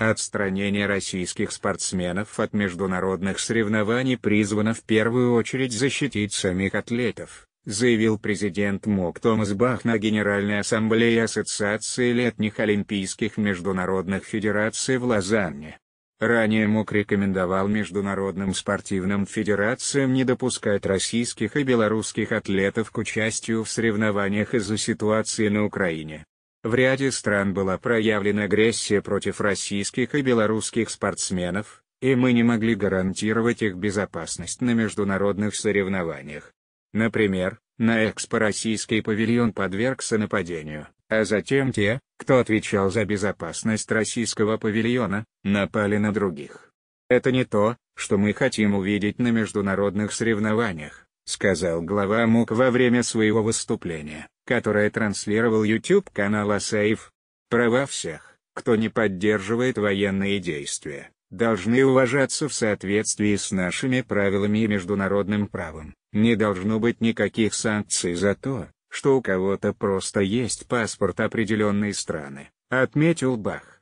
Отстранение российских спортсменов от международных соревнований призвано в первую очередь защитить самих атлетов, заявил президент МОК Томас Бах на Генеральной Ассамблее Ассоциации летних олимпийских международных федераций в Лозанне. Ранее МОК рекомендовал международным спортивным федерациям не допускать российских и белорусских атлетов к участию в соревнованиях из-за ситуации на Украине. В ряде стран была проявлена агрессия против российских и белорусских спортсменов, и мы не могли гарантировать их безопасность на международных соревнованиях. Например, на экспо-российский павильон подвергся нападению, а затем те, кто отвечал за безопасность российского павильона, напали на других. Это не то, что мы хотим увидеть на международных соревнованиях сказал глава МУК во время своего выступления, которое транслировал youtube канала Асаев. Права всех, кто не поддерживает военные действия, должны уважаться в соответствии с нашими правилами и международным правом. Не должно быть никаких санкций за то, что у кого-то просто есть паспорт определенной страны, отметил Бах.